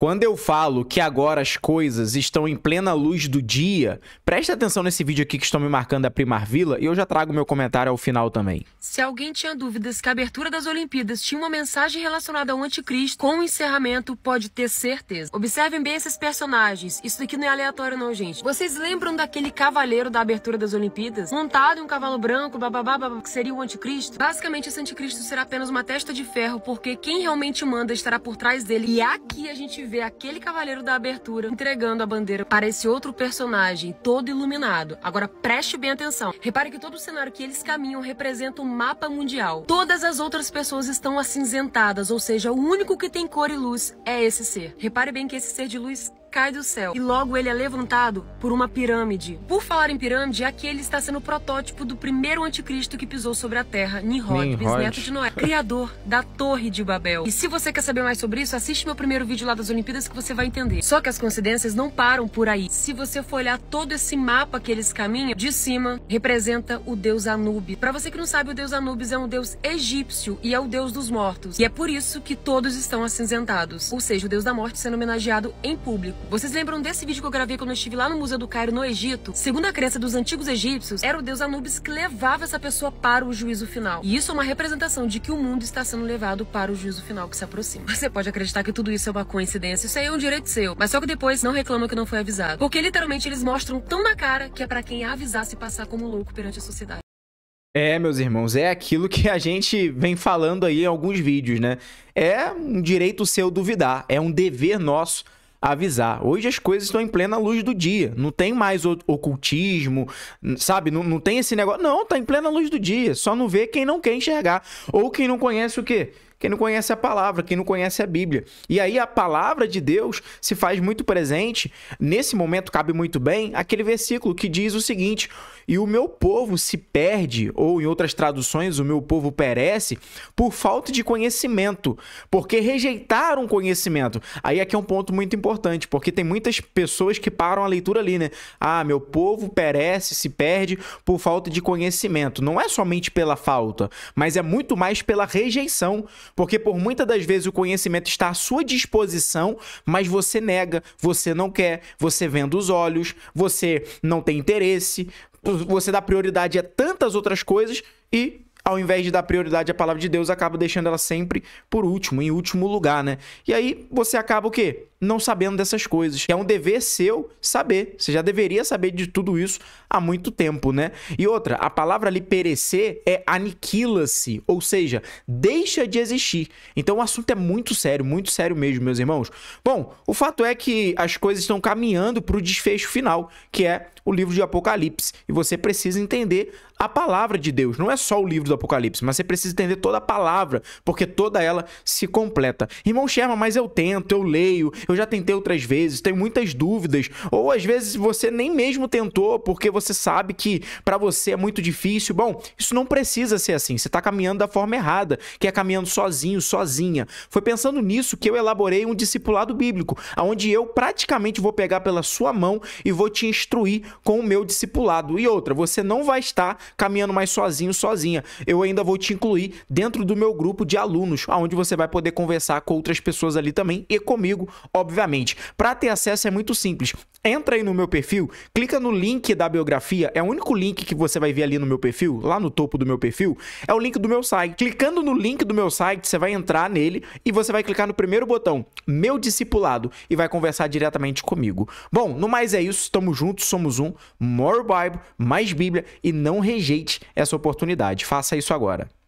Quando eu falo que agora as coisas estão em plena luz do dia, preste atenção nesse vídeo aqui que estão me marcando a Primar Vila e eu já trago meu comentário ao final também. Se alguém tinha dúvidas que a abertura das Olimpíadas tinha uma mensagem relacionada ao anticristo, com o encerramento pode ter certeza. Observem bem esses personagens. Isso aqui não é aleatório não, gente. Vocês lembram daquele cavaleiro da abertura das Olimpíadas? Montado em um cavalo branco, bababá, que seria o anticristo? Basicamente, esse anticristo será apenas uma testa de ferro, porque quem realmente manda estará por trás dele. E aqui a gente ver aquele cavaleiro da abertura entregando a bandeira para esse outro personagem, todo iluminado. Agora preste bem atenção. Repare que todo o cenário que eles caminham representa um mapa mundial. Todas as outras pessoas estão acinzentadas, ou seja, o único que tem cor e luz é esse ser. Repare bem que esse ser de luz cai do céu e logo ele é levantado por uma pirâmide. Por falar em pirâmide, aqui ele está sendo o protótipo do primeiro anticristo que pisou sobre a terra, Nimrod, bisneto de Noé, criador da Torre de Babel. E se você quer saber mais sobre isso, assiste meu primeiro vídeo lá das Olimpíadas que você vai entender. Só que as coincidências não param por aí. Se você for olhar todo esse mapa que eles caminham, de cima representa o deus Anubis. Para você que não sabe, o deus Anubis é um deus egípcio e é o deus dos mortos. E é por isso que todos estão acinzentados, ou seja, o deus da morte sendo homenageado em público. Vocês lembram desse vídeo que eu gravei quando eu estive lá no Museu do Cairo, no Egito? Segundo a crença dos antigos egípcios, era o deus Anubis que levava essa pessoa para o juízo final. E isso é uma representação de que o mundo está sendo levado para o juízo final que se aproxima. Você pode acreditar que tudo isso é uma coincidência, isso aí é um direito seu. Mas só que depois não reclama que não foi avisado. Porque literalmente eles mostram tão na cara que é para quem avisar se passar como louco perante a sociedade. É, meus irmãos, é aquilo que a gente vem falando aí em alguns vídeos, né? É um direito seu duvidar, é um dever nosso avisar. Hoje as coisas estão em plena luz do dia. Não tem mais ocultismo, sabe? Não, não tem esse negócio. Não, tá em plena luz do dia. Só não vê quem não quer enxergar. Ou quem não conhece o quê? quem não conhece a palavra, quem não conhece a Bíblia. E aí a palavra de Deus se faz muito presente. Nesse momento cabe muito bem aquele versículo que diz o seguinte: "E o meu povo se perde", ou em outras traduções, "o meu povo perece por falta de conhecimento, porque rejeitaram conhecimento". Aí aqui é um ponto muito importante, porque tem muitas pessoas que param a leitura ali, né? "Ah, meu povo perece, se perde por falta de conhecimento". Não é somente pela falta, mas é muito mais pela rejeição porque por muitas das vezes o conhecimento está à sua disposição, mas você nega, você não quer, você vende os olhos, você não tem interesse, você dá prioridade a tantas outras coisas e ao invés de dar prioridade à palavra de Deus, acaba deixando ela sempre por último, em último lugar, né? E aí você acaba o quê? não sabendo dessas coisas. É um dever seu saber. Você já deveria saber de tudo isso há muito tempo, né? E outra, a palavra ali perecer é aniquila-se, ou seja, deixa de existir. Então o assunto é muito sério, muito sério mesmo, meus irmãos. Bom, o fato é que as coisas estão caminhando para o desfecho final, que é o livro de Apocalipse. E você precisa entender a palavra de Deus. Não é só o livro do Apocalipse, mas você precisa entender toda a palavra, porque toda ela se completa. Irmão Sherman, mas eu tento, eu leio, eu já tentei outras vezes, tenho muitas dúvidas, ou às vezes você nem mesmo tentou porque você sabe que para você é muito difícil. Bom, isso não precisa ser assim. Você está caminhando da forma errada, que é caminhando sozinho, sozinha. Foi pensando nisso que eu elaborei um discipulado bíblico, onde eu praticamente vou pegar pela sua mão e vou te instruir com o meu discipulado. E outra, você não vai estar caminhando mais sozinho, sozinha. Eu ainda vou te incluir dentro do meu grupo de alunos, aonde você vai poder conversar com outras pessoas ali também e comigo, obviamente. Para ter acesso é muito simples. Entra aí no meu perfil, clica no link da biografia, é o único link que você vai ver ali no meu perfil, lá no topo do meu perfil, é o link do meu site. Clicando no link do meu site, você vai entrar nele e você vai clicar no primeiro botão, meu discipulado, e vai conversar diretamente comigo. Bom, no mais é isso, estamos juntos, somos um, more Bible, mais Bíblia, e não rejeite essa oportunidade. Faça isso agora.